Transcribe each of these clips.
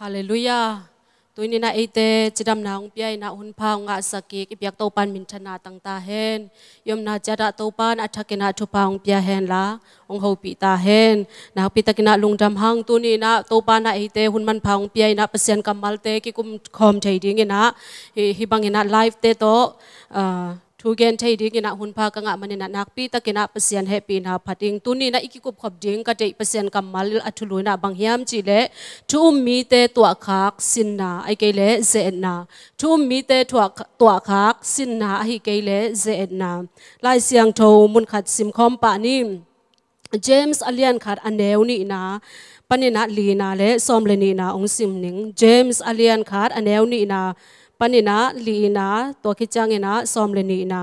Hallelujah. Tôi nên ai tế chỉ đam na ông bia na hun phao ngã saki cái việc tàu pan minh chân na tăng ta hen yom na chả đã tàu pan ắt cái na chụp phao ông bia hen la, ông hậu bị ta hen na bị ta cái na lung đam hang tôi nên na tàu pan na ai tế hun man phao ông bia na pasian kamal tế cái cũng khom chạy đi nghe na hi bang na live tế to uh, ทกเินใช่ดีกินะหุ่นพากงะมันนักนักปีตะกินาเปอร์เซยนเฮปีนะพัดิงตุนีนักอีกกุบขบดิงกัจเปอร์เซยนกำมาลิลอัตุลุนะบางฮยมจีเลทูมีเตตัวคักสินนาไอเกเลเจนนาทูมีเตตัวตัวคักสินนาไอเกเลเจนนาลายเสียงโทมุนขัดซิมคอมปะนี่เจมส์อเลียนขัดอันเดวนี่นาปันัาลีนาเลสซอมเลนีนาองซิมนิงเจมส์อเลียนขัดอันเดวนี่นา panina liina to khichangina somlenina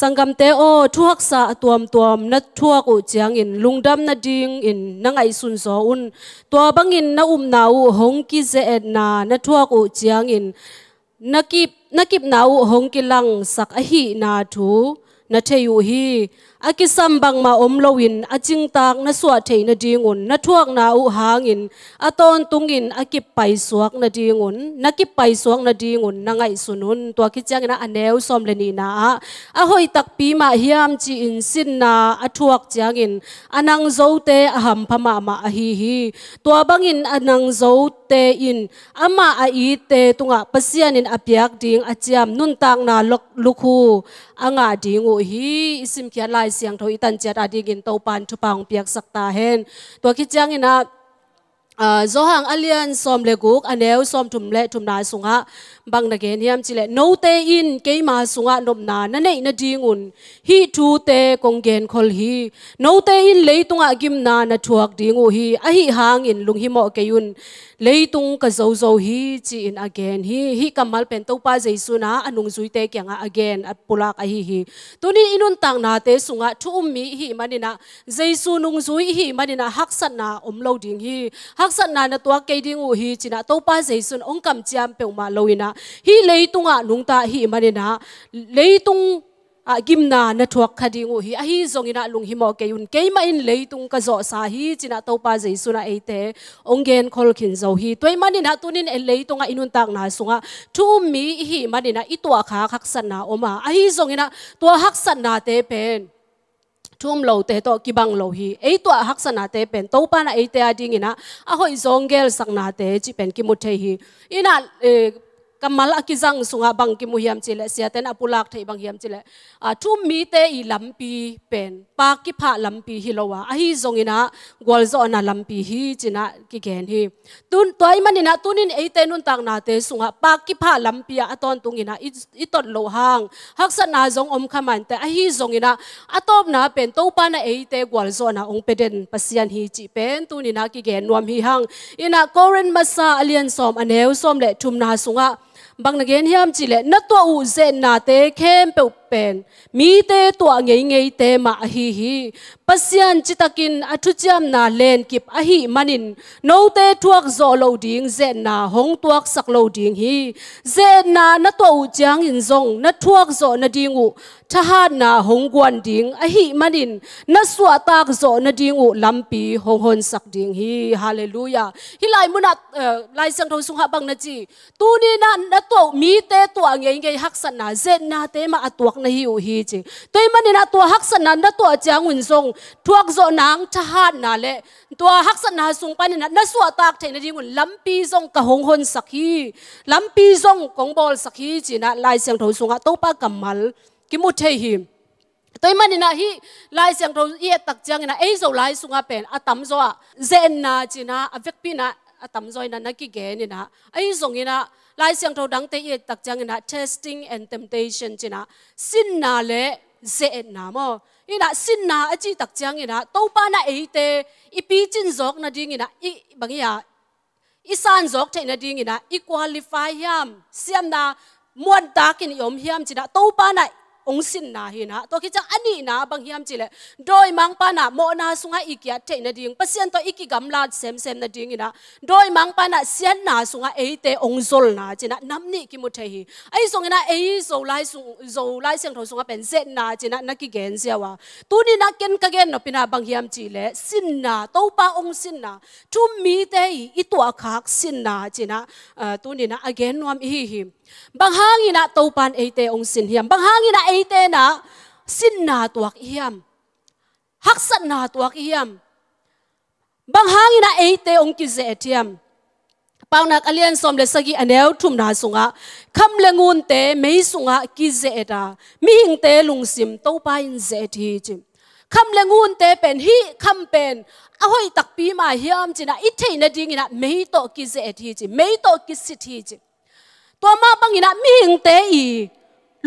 sangamte o thuak sa tuam tuam na thuak u chiang in lungdam na ding in nangai sun so un to bangin na um na u hong ki ze et na na thuak u chiang in nakip nakip na u hong ki lang sak a hi na thu na theyu hi อากิซัมบังมาอมโลวินอาจิงตากนสวดเทนดีงุนนทวกนาอุหางินอาตอนตุงินอากิไปสวกนดีงุนนักิไปสวกนดีงุนนังไอสุนุนตัวคิดจังนะอันเนวสมเลนีนาออหอยตักปีมาฮิยามจีอินสินนาอาทวกจังินอานังโจเตอหัมพมามาอาฮีฮีตัวบังอินอานังโจเตอินอามาออีเตตุงะปัสยนินอาเปยกดิงอาจามนุนตางนาลกลุคูอางาดิงุฮีสิมเขียนลาย siang tho itan chat adingin topan to piak sakta hen to ki zo ờ, hang alian som le guk aneu som thum le thum na sunga bang na gen hiam chile no te in ke ma sunga nom na na nei na ding un hi thu te kong gen khol hi no te in le tunga gim na na thuak ding u hi a hi hang in lung hi mo ke yun le tung ka zo zo hi chi in again hi hi kamal pen to pa jai su na anung à zui te kyanga again at pulak a hi hi tuni inun tang na te sunga thu um mi hi manina jai su nung zui hi manina hak san na om lo ding hi hak ักสันาันตัวเกดิงอุฮีจินาตัวป้าเจสันองคำจำเปียวมาลอยนะฮีเลยตุงอ่ะนุงตาฮีมันนะเลยตุงอ่ะกิมนานตัวขดิงอุฮีฮีจรงินาลุงฮิมอเกยุนเกยมาอินเลยตุงกระจ่อสาฮีจินาตัวป้าเจสันอเอเตองเกนคอลคินเจ้าฮีตัวมันนะตัวนี้เลยตุงอ่ะอินุนตักนาสุงะทูมีฮีมันนะอีตัวขาขักสันนาออกมาอฮีจรงินาตัวขักสันนาเตเป็น thum lo te to ki bang lo hi ei to hak sana te pen to pa na ei te ading ina a hoi zongel sang na te chi pen ki muthe hi ina eh, kamal akizang sunga bang ki muhiam chile siaten apulak thei bang hiam chile a ah, thu mi te i lampi pen pa ki pha lampi hilowa a hi zongina gwalzo na lampi hi china ki gen hi tun toy manina tunin eite nun tak na te sunga pa ki pha lampi a ton tungina i tot lo hang haksa na zong om khaman te a hi zongina atop na pen to pa na eite gwalzo na ong peden pasian hi chi pen tunina ki gen nuam hi hang ina koren masa alian som aneu som le thum na sunga bằng na hiểm hiam chi le na to u zen na te khem pe pen mi te to nge nge te ma hi hi pasian chitakin athu cham na len kip a hi manin no te thuak zo lo ding ze na hong tuak sak lo ding hi ze na na to u chang in zong na thuak zo na dingu tha ha na hong guan ding a hi manin na swa tak zo na dingu lampi hong hon sak ding hi hallelujah hi lai muna eh, lai sang thong sung ha bang na chi tu ni na na to mi te to nge nge hak san na ze na te ma atuak na hi u hi chi toy mani na to hak san na to chang un song thuak zo nang cha hat na le to hak san na sung pan na na suwa tak thai na ringun lampi zong ka hong hon sakhi lampi zong kong bol sakhi chi na lai sang tho sunga to pa kamal ki mu thei hi toy mani na hi lai sang tho ye tak chang na ei zo lai sunga pen atam zo zen na chi na avek pi na atam zoi na na ki ge ni na ei zong ina lai siang tho đăng tế ye tak chang na testing and temptation chứ china sin na le ze na mo ina sin na achi tak chang ina to pa na e te ipi chin zok na ding ina i bangia isan zok te na ding ina i qualify yam siam na muan takin yom hiam china tâu pa na ông sin na hi na to ki cha ani na bang hiam chile doi mang pa na mo na sunga ikia te na ding pasien to iki gam lad sem sem na ding ina doi mang pa na sian na sunga e te ong zol na china nam ni ki mu the hi ai song na e zo lai sung zo lai seng tho sunga pen zet na china na ki gen sia wa tu ni na ken ka gen no pina bang hiam chile sin na to pa ong sin na tu mi te i to khak sin na china ờ, tu ni na again nom hi hi บางหางินะตูปานเอเตองสินเฮียมบางหางินะเอเตนะสินนาตัวเฮียมฮักสันนาตัวเฮียมบางหางินะเอเตองกิเจเทียมปางนักอเลียนสมเลสกีอันเดลทุ่มนาสุงะคำเลงูนเตไม่สุงะกิเซตามีหิงเตลุงซิมตูปานเซทีจิมคำเลงูนเตเป็นฮีคำเป็นอหอยตักปีมาเฮียมจินะอิเทนดิ่งนะไม่โตกิเซทีจิไม่โตกิสิทีจิตัวมาบังอินะมีหิงเตอี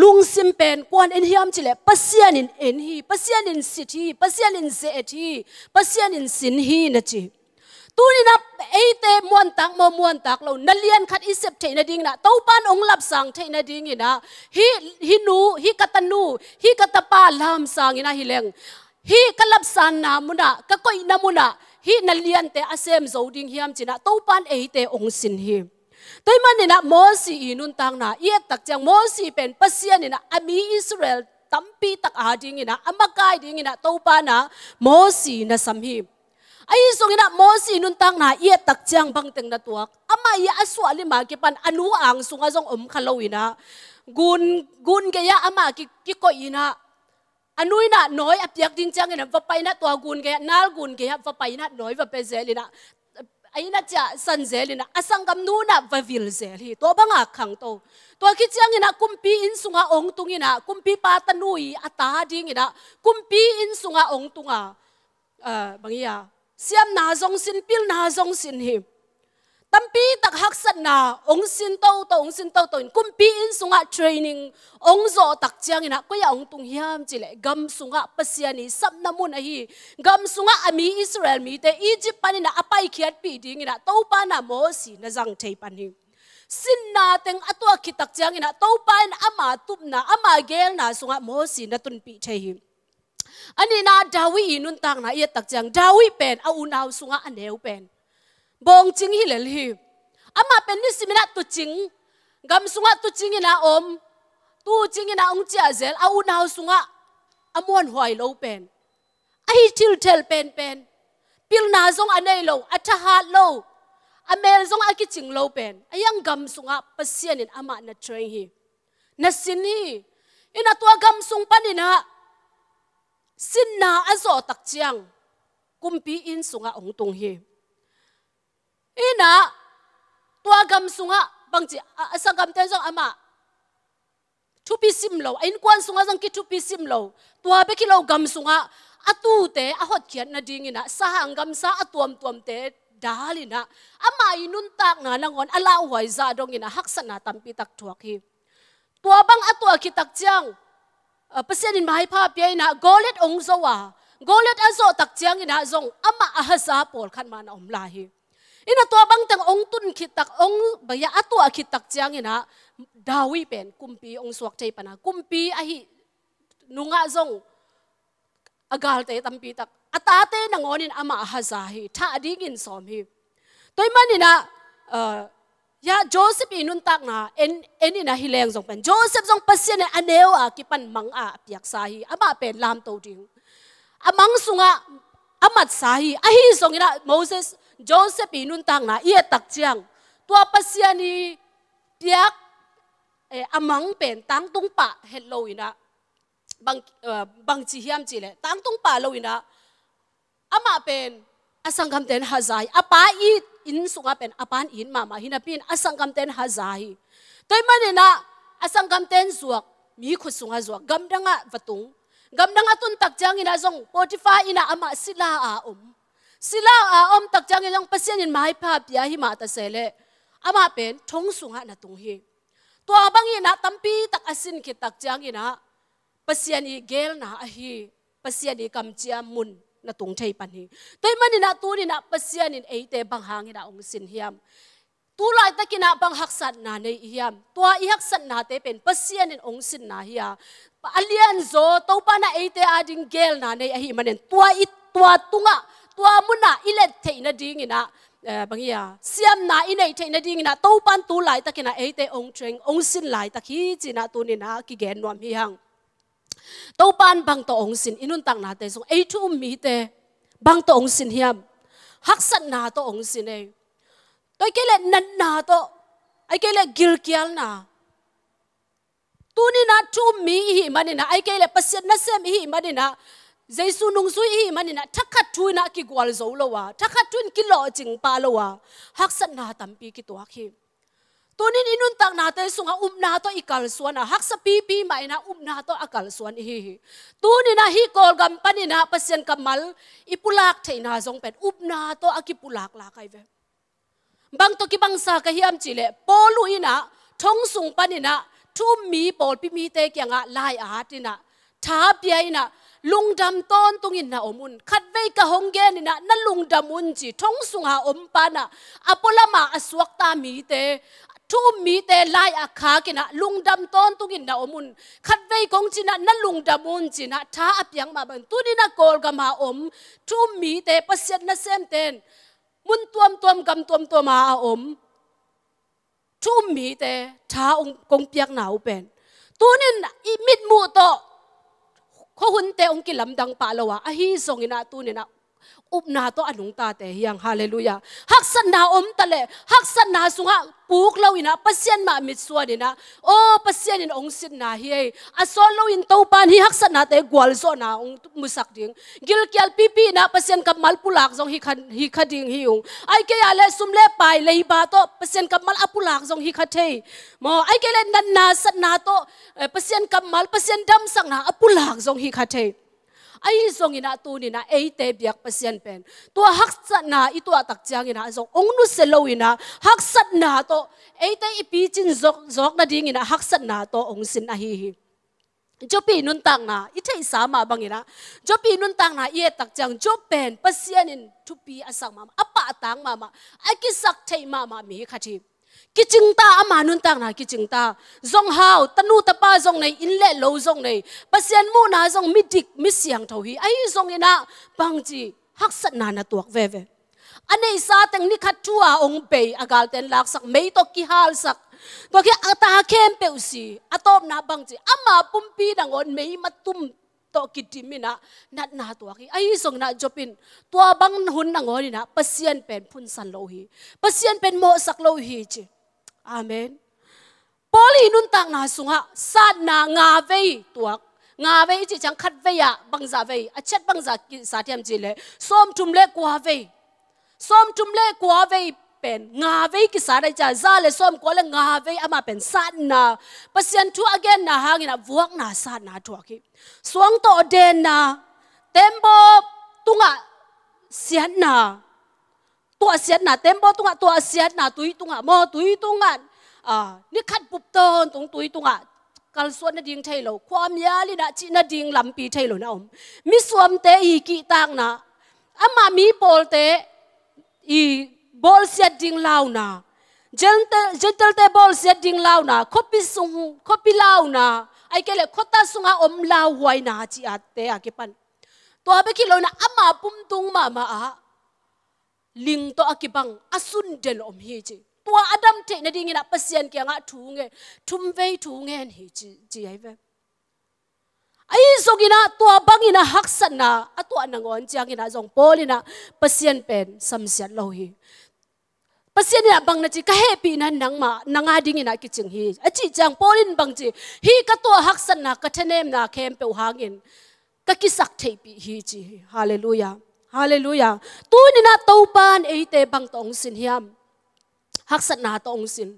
ลุงซิมเป็นกวนเอ็นฮิมจิเลปัียนินเอ็นฮีปัียนินสิทธีปัียนินเซทีปัียนินสินฮีนะจีตัวนี้นับเอเตมวนตักมมวนตักเรานเลียนคัดอิเซปเทนดิงนะเต้าปานองลับสังเทนดิงนะฮิฮินูฮิกตนูฮิกตปาลามสังนะฮิเลงฮิกลับสานนามุนะก็คอยนามุนะฮินเลียนเตอเซมโซดิงเฮียมจินะเต้าปานเอเตองสินฮี tôi mà nè na Moses si inun tang na yết tắc chẳng Moses si pen pasian nè ami Israel tampi tak a ding ina amakai ding ina topa na Moses si na samhi ai song ina mô si nun tang na yết tắc chẳng bằng teng na tuak ama ya aswa li ma ki pan anu ang sung jong um khalo ina gun gun ke ya ama ki ki ko ina anui na nói áp giặc dinh chăng nên vấp bay na tua gun cái nal gun cái vấp bay na nói vấp bay dễ lên ai na cha san zeli na asangam nu na vavil zeli to banga khang to to khi chiang ina kumpi in sunga ong tung ina kumpi pa tanui ata ding ina kumpi in sunga ong tunga ờ, bang bangia siam à, na zong sin pil na zong sin him tampi tak hak sat na ông sin tàu tàu ông sin tàu tàu in kumpi in sunga training ong zo tak chiang ina ko ya ong tung hiam chile gam sunga pasiani sap na mun hi gam sunga ami israel mi te egypt pani na apai khiat pi ding ina to pa na mo si na jang thei pan hi sin na teng atwa kitak chiang ina to pa in ama tup na ama gel na sunga mo si na tun pi thei hi ani na dawi inun tang na ye tak chiang dawi pen a unaw sunga aneu pen bong ching hi lel hi ama pen ni simina tu ching gam sunga tu ching ina om tu ching ina ung cha zel a un hau sunga amon hoi lo pen a hi til tel pen pen pil na zong anei lo a tha ha lo a mel zong a ki ching lo pen a yang gam sunga pasian in ama na train hi na sin hi ina tua gam sung panin ha sin na azo tak chiang kumpi in sunga ong tung hi ina tua gam sunga bang chi asa gam te jong ama thu pi sim lo in kwan sunga jong ki thu pi sim lo tua be ki lo gam sunga atu te a hot khiat na ding ina sa hang gam sa atuam tuam te dalina ama inun tak na nangon ala uai za dong ina na tampi tak thuak hi tua bang atua ki tak chiang pasianin mai pha pe na golet ong zowa golet azo tak chiang ina zong ama ahasa pol khan man om la hi Ina to bang tang ong tun kitak ong baya ato a kitak chiang ina dawi pen kumpi ong suak chay pana kumpi ahi nunga zong agal te tampi tak atate nangonin ama hazahi ta adingin som hi toy manina uh, ya Joseph inun tak na en enina hileng zong pen Joseph zong pasien aneo a kipan mang a piak sahi ama pen lam to ding amang sunga amat sahi ahi songina Moses Joseph inun tang na iya tak chiang tua pasiani piak eh, amang pen tang tung pa het lo ina bang uh, bang chi hiam chi le tang tung pa lo ina ama pen asang kam ten hazai apa i in sunga pen apan in mama hina pin asang kam ten hazai toy manena asang kam ten zuak mi khu sunga zuak gam danga vatung gam na nga tun tak jang ina zong potifa ina ama sila a om sila a om tak jang ilang pasien in mai pa pia hi ma ta sele ama pen thong sunga na tung hi to abang ina tampi tak asin ki tak jang ina pasien i gel na a hi pasien i kam chia mun na tung thei pan hi toy man ina tu ni na pasien in ei te bang hang ina ong sin hiam tu lai ta kina bang hak san na nei hiam tua i hak san na te pen pasien in ong sin na hi alian zo to pa na ate ading gel na nei ahi manen tua it tua tunga tua muna ilet thei na ding eh, ina bangia siam na inei thei na ding na to pan tu lai takina ate ong treng ong sin lai takhi china tu ni na ki gen nom hi hang to pan bang to ong sin inun tang na te so ei thu um mi te bang to ong sin hiam hak san na to ong sin ei toi kele nan na to ai kele gil kial na tunina tu mi hi na ai kele pasien na sem hi manina Jesu nung sui hi manina thakat tuina ki gwal zo lowa thakat tuin ki lo ching pa lowa haksan na tampi ki to khi tunin inun tak na te sunga um na to ikal suana haksa pi pi mai na um na to akal suan hi hi tunina hi kol gam panina pasien kamal ipulak theina jong pet up um na to akipulak la kai ve bang to ki bang sa ka hiam chile polu ina thong sung pani na ทุ่มมีบอพี่มีเตกียงอะลายอาหตินะท้าเปียนะลุงดำต้นตุงินนะอมุนขัดเวกะฮงเกนินะนั่นลุงดำมุนจีทงสุงหาอมปานะอปลมาอสวกตามีเตทุ่มมีเต่ลายอาคากินะลุงดำต้นตุงินนะอมุนขัดไวกงจินะนั่นลุงดำมุนจีนะท้าอับยังมาบันตุนี่นะโกลกมาอมทุ่มมีเต่ปเสียนนะเซมเตนมุนตัวมตัวมกำตัวมตัวมาอม chú mi tê cha ông công việc nào bên tu nên ít mít mu to khó hun tê ông kia lâm đăng pa lo à, à hi song ina à, tu nên à. อุบนาตัวอนุงตาเต่ยังฮาเลลูยาฮักสนาอมตะเลฮักสนาสุงะปูกเลวินะปัสยันมามิดสวนินะโอ้ปัสยันินองศินนาเฮอสอนเลวินเต้าปานฮิฮักสนาแต่กวลโซนาองมุสักดิงกิลกียลปีปีนะปัสยันกับมัลปุลักจงฮิคันฮิคดดิงฮิองไอเกียเลสุมเลไปเลยบาโตปัสยันกับมัลอปุลักจงฮิคเท มอไอเกเลนันนาสนาโตปัสยันกับมัลปัสยันดัมสังนาอปุลักจงฮิคเท ai zong ina tu ni na ei te biak pasien pen tua hak sat na i tu atak chang ina zong ong nu se lo ina hak sat na to ei te i pi chin zok zok na ding ina hak sat na to ong sin a hi hi jopi nun tang na i thei sa ma bang ina jopi nun tang na ye tak chang jop pen pasien in tu pi asang ma apa tang ma ma ai ki sak thei ma ma mi khathi cái chừng ta ama à nun tak na cái chừng ta zong u tanu tapa zong này in lệ lâu zong này pasian mu na zong mi dik mi siang thau hi ai zong ina bang chi hak sat nà na tuak ve ve ane sa teng ni khat chua ông pe agal ten lak sắc mấy to ki hal sak to ki ata khem pe usi atop na bang chi ama pumpi dang on mắt tum to kitimina nat na to ki ai song na jopin to bang hun na ngori na pasien pen phun san lo hi pasien pen mo sak lo hi chi amen poli nun tang na sunga sat na nga ve tuak nga ve chi chang khat ve ya bang za ve a chet bang za ki sa thiam chi le som tum le kwa ve som tum le kwa ve pen nga ve ki sa dai cha za le som ko le nga ve ama pen sa na pasien tu again na hang na vuak na sa na tu ki suang to den na tembo tunga sian na tu sian na tembo tunga tu sian na tui tunga mo tu tunga à ni khát bụp tơn tung tui tunga kal suan na ding thailo kwam ya li na chi na ding lam pi thailo na om mi suam te hi ki tang na ama mi pol te i bol sia ding lau na gentle gentle te bol sia ding lau na copy sung copy lau na ai kele khota sunga om lau huai na chi atte akipan to abe ki na ama pum tung ma ma a ling to akibang asun del om hi chi tua adam te na ding na pasien ki nga thu nge thum ve thu nge hi chi chi ai ve ai zogina tua bangina haksan na atwa nangon chiangina jong polina pasien pen samsian lo hi pasien ya bang na chi ka happy na nang ma nanga ding ina ki ching hi achi chang polin bang chi hi ka to hak san na ka thenem na khem pe hangin ka ki sak thei pi hi chi hallelujah hallelujah tu ni na to pan e te bang tong sin hiam hak san na tong sin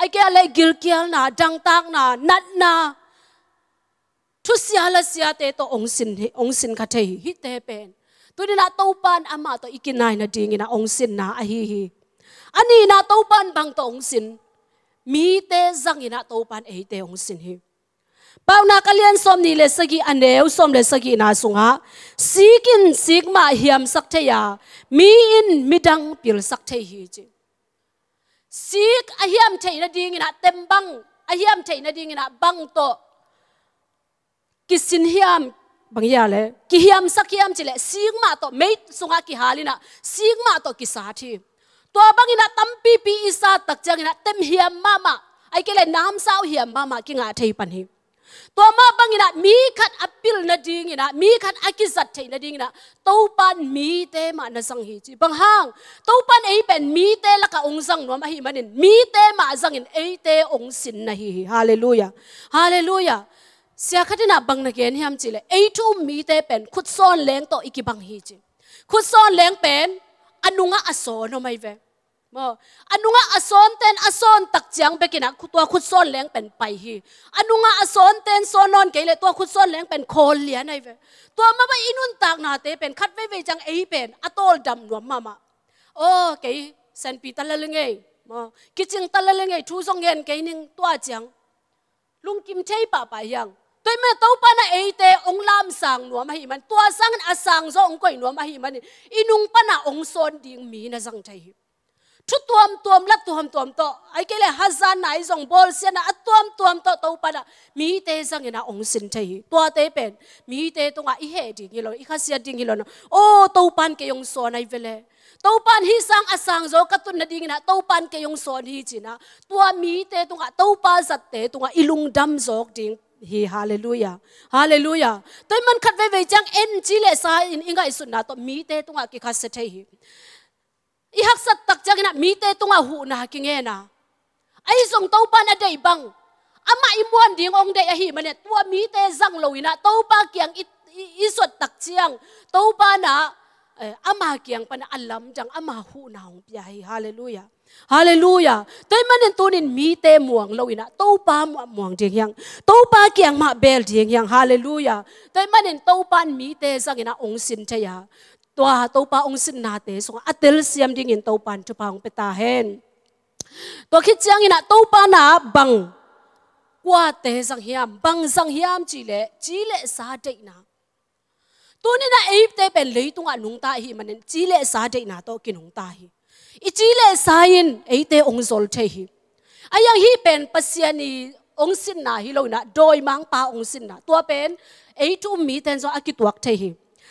ai ke ale gil kial na dang tak na nat na thu sia la sia te to ong sin ong sin ka thei hi te pen tu ni na to pan ama to ikinai na ding ina ong sin na a hi hi Ani na tàu pan bang to ong sin. Mi te zang ina tàu pan ấy te ong sin hi. Pau na kalian som ni le sagi aneu som le sagi na sunga. Sikin sigma hiam sak te ya. Mi in midang pil sak te hi chi. Sik ahiam te na ding ina tembang. Ahiam te na ding ina bang to. Kisin hiam bang ya le. Ki hiam sak hiam chi le sigma to mei sunga ki halina. Sigma to ki sa thi. ตัวบางอินะตั้มปีปีอีสาตักจังอินะเต็มเฮียมามาไอ้เกลน้ำสาวเฮียมามากิงาเทปันหิตัวมาบางอินะมีขัดอปิลนาดิงอินะมีขัดอากิสัตเทนาดิงอินะตัวปันมีเตมานะสังหิจิบางห้างตัวปันเอ้เป็นมีเตละกะองสังนวมหิมันินมีเตมาสังอินไอเตองสินนะฮิฮาเลลูยาฮาเลลูยาเสียขัดนะบังนักเกนเฮียมจิเลยไอทูมีเตเป็นขุดซ่อนแรงต่ออีกบังหิจิขุดซ่อนแรงเป็นอนุงะอสอนไม่เวมออนุงะอสอนเตนอสอนตักจังเบกินักตัวคุดซ้อน้ยงเป็นไปฮีอนุงะอสอนเตนโซนนอนเกลตัวคุดซ้อน้ยงเป็นคนเลี้ยในเวตัวมาไปอินุนตักนาเตเป็นคัดไม่เวจังเอเป็นอตอลดำหนวมมามาโอ้เกย์เซนปีตะลลงไงมอกิจิงตะลลงไงชูซงเงินเกย์นึงตัวจังลุงกิมเชยป้ะปะยัง tôi mẹ tàu pa na ấy tê ông làm sang nuông mà hi man tua sang an sang zo ông coi nuông mà hi man inung pa na ông son ding mi na sang chai hi chú tuam tuam lát tuam tuam to ai cái là hazan nãy dòng bol xe na tuam tuam to tàu pa na mi tê sang na ông xin chai tua tê pen mi tê tung ai à, hệ ding hi lo i khát xe ding hi lo ô tàu pan cái ông son ai vele Taupan hi sang asang zo katun na ding na taupan kayong son hi china. Tua mi te tunga à, taupa zat te tunga ilung à, dam zok ding hi hallelujah hallelujah tôi man khát về về chăng en chỉ lệ sa in inga isun na to mi te tunga à ki khát sẽ thấy i hắc sát tắc chăng na mi te tunga à hu na ki nghe na ai dùng tàu ban ở đây bằng ama à imuan ding ong de hi mane tua mi te zang loina topa kiang i i suat tak chiang topa na Eh, ama kiang pan alam jang ama hu naung pia hi hallelujah hallelujah toy manen tunin mi te muang loina to pa muang ding yang to pa kiang ma bel ding yang hallelujah toy manen to pan mi te sangina ong sin cha ya tua to pa ong sin na te so atel siam ding in to pan chu paung peta hen to khit chiang ina to pa na bang qua te sang hiam bang sang hiam chi le chi le sa te na ตัวนี้นะเอฟเตเป็นเลยตัวนุ่งตาฮีมันจีเลสาเจนาโตกินุ่งตาฮีอีจีเลสายินเอเตองซอลเทฮีอายังฮีเป็นปัสยานีองสินนาฮีโลนะโดยมังปาองสินนาตัวเป็นเอตุมีเตนซออากิตวักเทฮี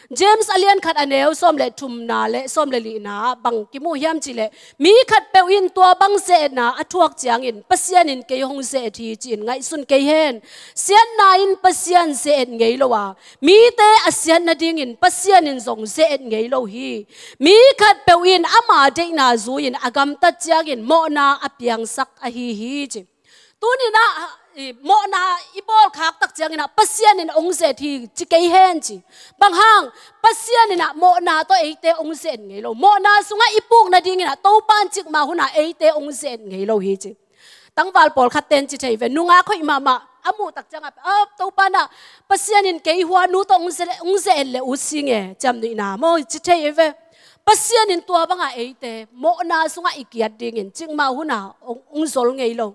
James alian anh aneu xóm lệ chum na lệ, xóm lệ li na bang kim mu hiam chi mi khat pe in tua bang xe na athuak chiang in pasian in ke hong se thi chin ngai sun cây hen sian na in pasian se et ngei lo wa mi te asian na ding in pasian in zong xe et ngei lo hi mi khat pe in ama de na zu in agam ta chiang in mo na apiang sak a hi hi chi tu ni na eh, mo na bol khak tak chang ina pasian in ong se thi chi ke hen chi bang hang pasian ina mo na to e te ong se ngei lo mo na sunga ipuk na ding ina to pan chik ma huna e te ong se ngei lo hi chi tang wal bol khat ten chi thei ve nunga khoi ma ma amu tak chang a to pan na pasian in ke hua nu to ong se ong se le u sing e cham ni na mo chi thei ve pasian in tua banga e te mo na sunga ikiat ding in ching ma huna ong zol ngei lo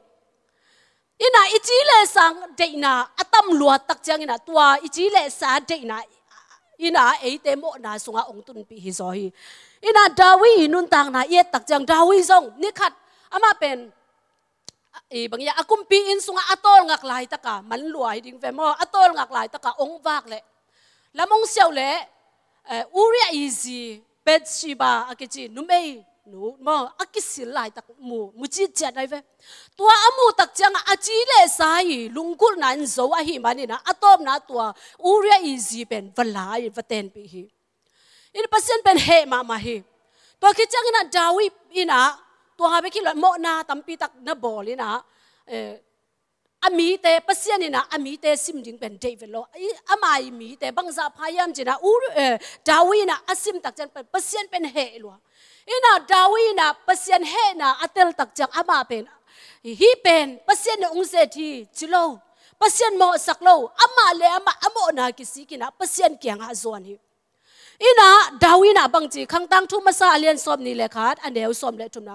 ina ichi le sang de na atam lua tak chang ina tua ichi le sa de na ina e te mo na sunga ong tun pi hi zo hi ina dawi nun tang na ye tak chang dawi zong ni khat ama pen e bang ya akum pi in sunga atol ngak lai taka man luai ding ve mo atol ngak lai taka ong vak le lamong siaw le e, uria easy bed shiba akichi numei นูมออักิสิลาย ตัก มูมุจิเจไดเว ตัวอมูตักจังอาจีเลสายลุงกุลนันโซอาหิมานินะอะตอมนาตัว อูเรียอีซีเป็นวลายวเทนปีฮีอินปัสเซนเป็นเฮ มามาฮีตัวคิจังนะดาวิอินะตัวฮาเบคิลมอนา ตัมปีตักนบอลินะเอออามีเตปัสยานินะอามีเตซิมดิงเป็นเดวิลโลอีอมายมีเต บังซาพายามจินะอูเอดาวินะอาซิมตักจันเป็นปัสยานเป็นเฮลัว i n a d a w i n a p a s i a n h e n a a t e l t a k j a k a m a p e n h i p e n p a s i a n n e u n g s e t h i c h i l o p a s i a n m o s a k l o a m a l e a m a a m o n a k i s i k i n a p a s i a n k i a n g a z o a n h i i n a d a w i n a b a n g j i k h a n g t a n g t h u m a s a a l i a n s o m n i l e k h a t a n e s i d e n t i t a d o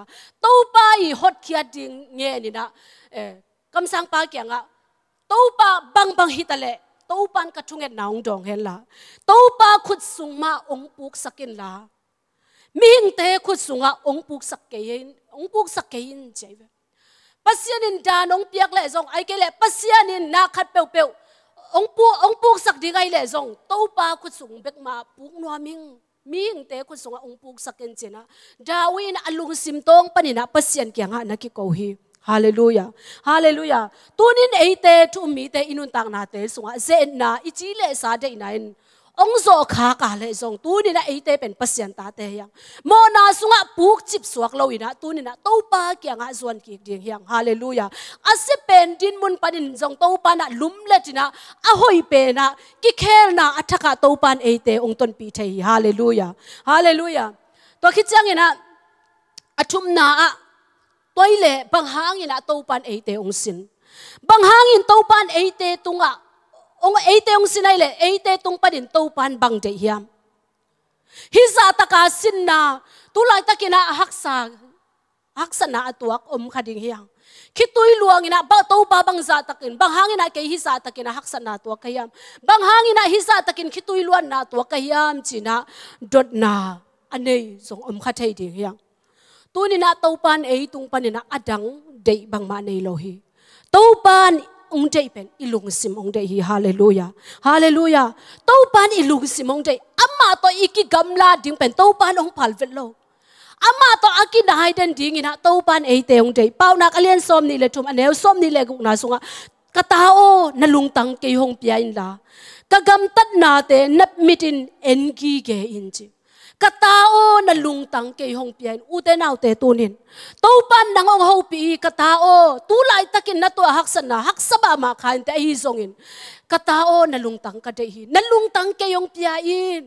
n o t s i tế ming te khu sunga ong puk sak ke in ong puk sak ke in che ve pasian in dan ong piak le zong ai ke le pasian in na khat peu peu ong pu ong puk sak di ngai le zong to pa khu sung bek ma puk no ming ming te khu sunga ong puk sak ken chena dawin alung sim tong panina pasian kyang ha na ki ko hi Hallelujah. Hallelujah. Tunin eite tu mi te inun tak na te sunga zen na ichi le sa de na in ông zo kha ka le zong tu ni na ate pen pasien ta te yang mo na sunga puk chip suak lo ina tu ni na to pa kya nga zon ki ding yang hallelujah ase pen din mun panin zong to pa na lum le tina a hoi pe na ki khel na athaka to pan ate ong ton pi thei hallelujah hallelujah to khi chang ina athum na a toile bang hang ina to pan ate ong sin bang hang in to pan ate tunga ông ấy te ông xin này là ấy te tung pa din tâu pan bang de hiam hi za ta ka sin na tu lai ta kina hak sa hak sa na atuak om khading hiang khi tôi luang ina ba tâu ba bang za takin bang hang ina ke hi za takin hak sa na tuak ka hiam bang hang ina hi ta takin khi tôi luan na tua ka hiam na đốt na anh ấy zong om kha thei ding hiang tu ni na tâu pan ấy tung pan ina adang day bang ma nei lohi hi tâu pan ông đây bên ilung sim ông đây hi hallelujah hallelujah tàu ban ilung sim ông đây amma to gam la ding bên tàu ban ông phal vet lo amma to aki dai den ding ina tàu ban ấy te ông đây pau nak alian som ni le thum anel som ni le gu na sunga katao nalung tang ke hong pia in la kagam tat na te nap mitin engi ge in chi Katao na lungtang kay hong piyan. Ute na tunin. Taupan nang ang hopi katao. Tulay takin na to ahaksan na. Haksa ba makain te ahisongin. Katao na lungtang kadahin. Nalungtang kay hong piyain.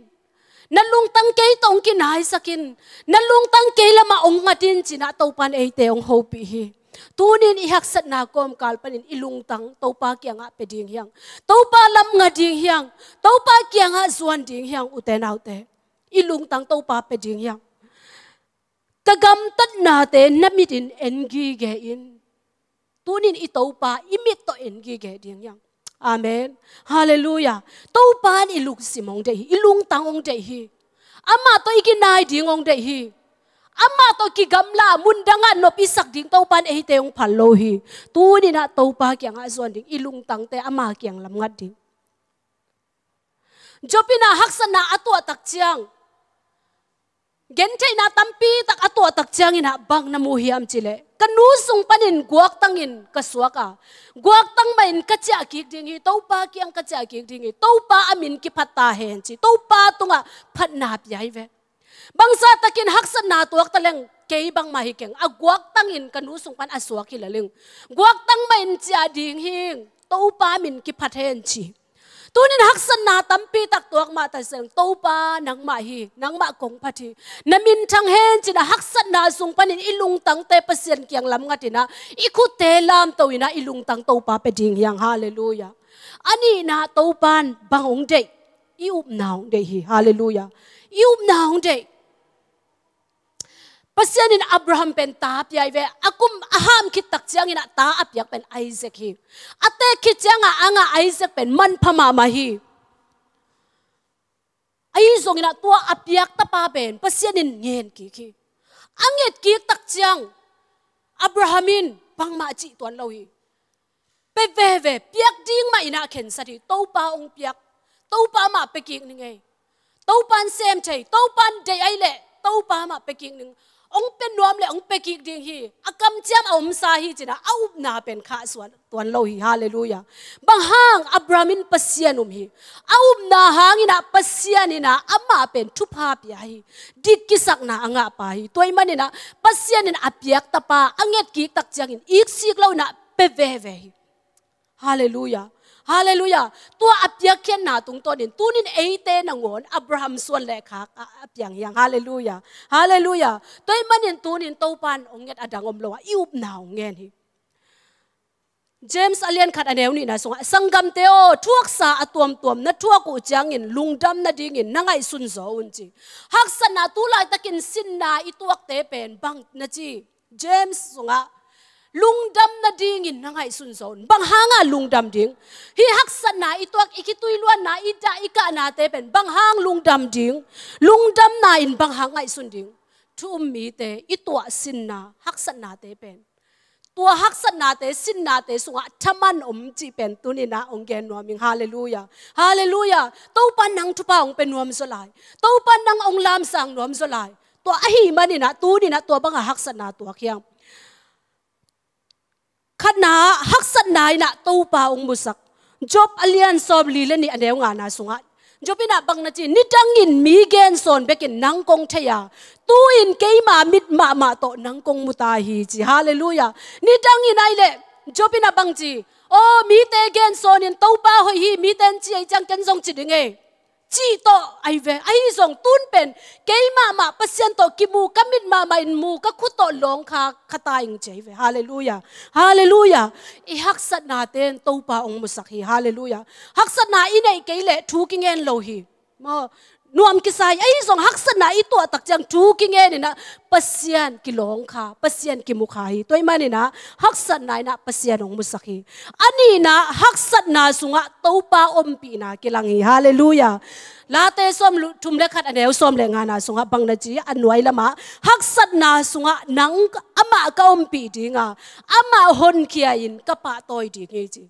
Nalungtang kay taong kinahisakin. Nalungtang kay lamaong nga din sinataupan ay teong hopi. Tunin ihaksat na kom kalpanin ilungtang taupa kya nga peding hiyang. Taupa lam nga ding hiyang. Taupa kya nga zuan ding hiyang uten autte. ilung tang to pa pe ding yang gam tat na te namit in engi ge in tunin itau pa imit to engi ge ding yang amen hallelujah to pa ni luk simong de ilung tang ong de hi ama to ikinai ding ong de hi ama to ki gamla mundanga no pisak ding to pan eh te ong phalo hi tu ni na to pa kyang a zon ding ilung tang te ama kyang lam ngat ding jopina haksana atwa tak chiang Gentay na tampi tak ato tak jangin ha bang namuhiam chile. Kanusung panin guak tangin kasuaka. Guak tang main kacia kik dingi taupa ki ang kacia kik dingi taupa amin ki patahen chi taupa tunga patnap yai ve. Bangsa takin haksan na tuak taleng kei bang mahikeng aguak tangin kanusung pan aswa leng, Guak tang main cia ding hing taupa amin ki pathen chi. tunin haksan na tampi tak tuak ma ta sel topa nang ma hi nang ma kong phathi namin thang hen china haksan na sung panin ilung tang te pasien kyang lam nga tina ikhu te lam toina ilung tang topa pe ding yang hallelujah ani na bang bangong dei iup naung dei hi hallelujah iup naung dei pasian in Abraham pen ta piai ve akum aham ki tak chiang in ta apiak pen Isaac hi ate ki chiang anga Isaac pen man phama ma hi ai zong ina tua apiak ta pa pen pasian in ngen ki ki anget ki tak chiang Abrahamin bang ma chi tuan lo hi pe ve ve piak ding ma ina khen sa thi to pa ong piak to pa ma pe ki ni ngai to pan sem chei to pan dei ai le to pa ma pe ki ning องเป็นนวมเลยองเปกิกดิ่งฮีอากำเจายมอมซาฮีจินะเอานาเป็นข้าส่วนตัวนโลฮีฮาเลลูยาบางห้างอับรามินปัสเาียนุมฮีเอานาหางินะปัสเาียนินะอามาเป็นทุพาพยียฮีดิกิสักนาอ่างะปาฮีตัวมันินะปัสเาียนินอเปียกตาปาอังเงตกิกตักจังินอีกสิกเล่านะเปเวเวฮีฮาเลลูยาฮาเลลูยาตัวอับยาเษียนหนาตุงตัวนี้ตัวนินเอเตนังวอนอับราฮัมส่วนแรลกค่ะอับยังยังฮาเลลูยาฮาเลลูยาตัวมันนี่นตัวนินตัวปานองเงอดังอมลวะอิบหนาวเงี้ยนี่เจมส์อเลียนขัดอันเดียวนี่นะสงสังกัมเตโอทวกสาอตวมตวมนะทวกูจังอินลุงดำนะดิเงินนังไอสุนโซอุนจีหักสนาตุลาตะกินสินนาอีตวกเตเป็นบังนะจีเจมส์สงสัลุงดำนาดิ่งินนังไห้สุนสนบางหางาลุงดำดิ่งฮีฮักสนาอีตัวอีกิตุยล้วนนาอีดาอีกานาเตเป็นบางหางลุงดำดิ่งลุงดำนาอินบางหางไอสุนดิ่งทุ่มมีเตอีตัวสินนาฮักสนาเตเป็นตัวฮักสนาเตสินนาเตสุงะทมันอมจีเป็นตุนินาองเกนวมิงฮาเลลูยาฮาเลลูยาตู้ปันนังทุปาองเป็นนวมสลายตู้ปันนังองลามสังนวมสลายตัวอหิมันนี่นะตูนี่นะตัวบังหักสนาตัวเขียง khát na hắc sát nai na tu pa ông musak job alian sob li lên ni anh em ngana sunga job ina bang na chi ni tang in mi gen son bek in nang kong thaya tu in ke ma mit ma ma to nang kong muta hi chi hallelujah ni tang in ai le job ina bang chi o mi te gen son in tu pa hoi hi mi ten chi ai chang ken jong chi dinge จีโตไอเวไอส่งตุนเป็นเกยมามาเปรเซ็นต์โตกิมูกามิดมามาอินมูก็คุโตหลงคาคาตาอิงใจเวฮาเลลูยาฮาเลลูยาอีฮักสนาเตนตูปาองมุสักฮีฮาเลลูยาฮักสนาอินไอเกยเลทูกิเงินโลฮีมานวมกิสายไอ้สองหักษณะอตัวตักจังจูกิเงนี่นะปัสยานกิลองคาะปเสยนกิมุขาฮตัวไอ้มันนี่นะหักสษณะนะปัสยานของมุสักีอันนี้นะหักสนาสุงะตัวปาอมปีนะกิลังฮีฮาเลลูยาลาเตส้มทุมเลขัดอันเดียวส้มเลงงานาสุงะบังนาจีอันไว้ละมาหักสนาสุงะนังอามาเกอมปีดีงาอามาฮอนเคียอินกะปะตอยดีเงจี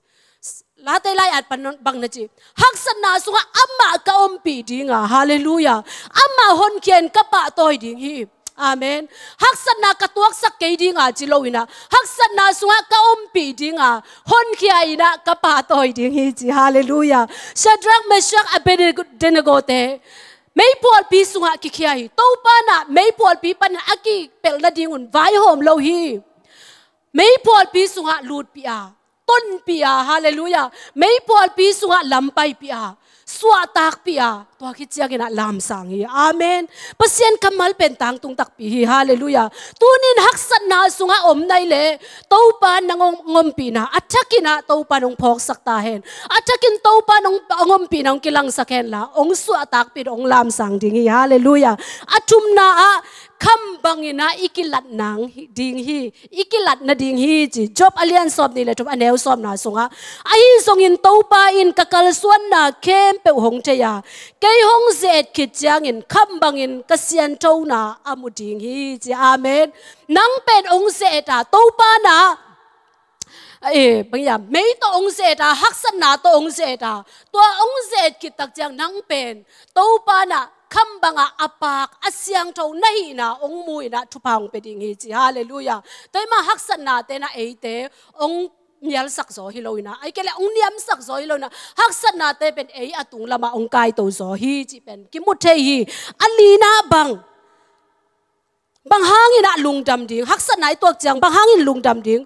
latai lai at panon bang na chi hak san na sunga amma ka om pi dinga hallelujah amma hon kien kapa toy ding hi amen hak san na katuak sak ke dinga chi loina hak san na sunga ka om pi dinga hon khia ina kapa toy ding hi chi hallelujah shadrach meshach abednego te mai pol pi sunga ki khia hi to pa na mai pol pi pan aki pel na dingun vai hom lo hi mai pol pi sunga lut pi a pon pia hallelujah may pol pi sunga lampay pia swa tak pia to kit gina lam sangi amen pasien kamal pentang tung tak pi hallelujah tunin haksat na sunga om nai le topa nangong ngompi na atyakin na topa nong phok saktahen atyakin topa nung ngompi nang kilang saken la ong swa tak pi ong lam sang dingi hallelujah atum na a ah, khăm bằng ina ikilat nang ding hi ikilat na ding hi chi job alian som ni le chum anel som à. à, na songa ai song in to pa in kakal suan na kem pe hong che ya ke hong zet ki chang in khăm bằng in kasian to na amu ding hi chi amen nang pen ong zet ta to pa na เอ๋บางอย่างไม่ตัวองเสดาฮักษณะตัวองเสดาตัวองเสดกิตักจังนังเป็นตัวปานะ khambanga apak asyang to nei na ong mui na thupang peding hi chi hallelujah toima haksan na te na eite ong mial sak zo hi loina ai kele ong niam sak zo hi na hak san na te pen ei atung lama ong kai to zo hi chi pen ki mu the hi alina bang bang hangin a lungdam ding hak san nai tok chang bang hangin lungdam ding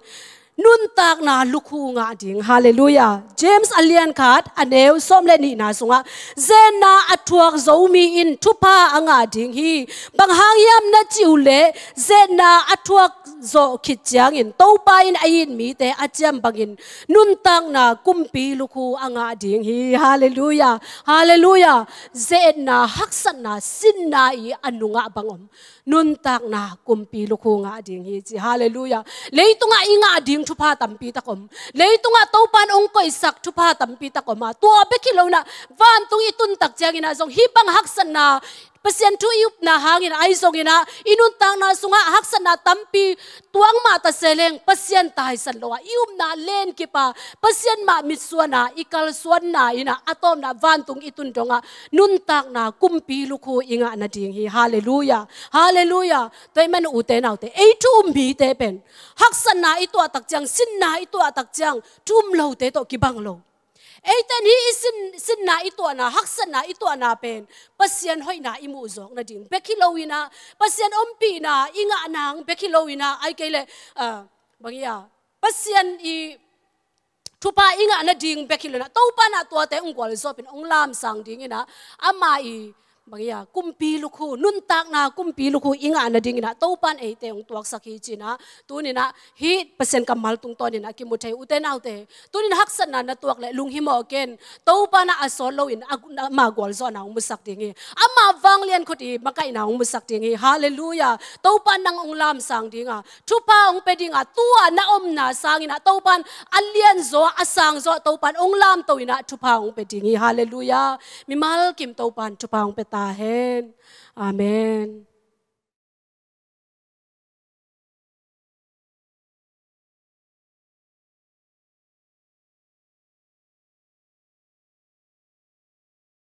nun tak na lukhu nga ding hallelujah james alian khat aneu som le ni na sunga zen na athuak mi in thupa anga ding hi bang hang yam na chiu le zen na athuak zo khit in to pa in ain mi te acham bangin nun tak na kumpi lukhu anga ding hi hallelujah hallelujah zen na haksan na sin na i anunga bangom nun tak na kumpi lukhu nga ding hi chi hallelujah leitunga inga ding chupa tampi takom leitu nga topan ongkoi sak chupa tampi takoma tua bekilo na van tung itun tak jangina pasian tu yup na hangin ai zong ina inun tang na sunga haksa na tampi tuang ma ta seleng pasian tai san lowa yup na len kipa pa pasian ma misuana ikal suan na ina atom na vantung itun donga nun tak na kumpi lukhu inga na ding hi hallelujah hallelujah toy man u te nau te ei tu mi um te pen haksa na itu atak chang sin na itu atak chang tum um lo te to ki bang lo eitan hi isin sin na itwa na haksan na itwa na pen pasien hoi na imu zok na ding bekilowina pasien ompi na inga nang bekilowina ai kele bangia pasien i thupa inga na ding bekilona topa na to te ungwal zopin onglam sang ding ina ama i magia kumpi lukhu nun tak na kumpi lukhu inga na ding eh, na to pan ei te ong tuak sakhi china tuni na hi percent kamal tung ton na ki muthai uten autte tuni hak san na na tuak le lung hi mo ken to pa na aso lo in ma gol zo na um sak ding ama wang lian khoti makai na um sak ding hallelujah to pan nang ong lam sang dinga thu pa pedinga tua na om na sang ina to pan alian zo asang zo to pan ong lam to ina thu pa ong pe hallelujah mimal kim to pan thu pa ong pamantahin. Amen.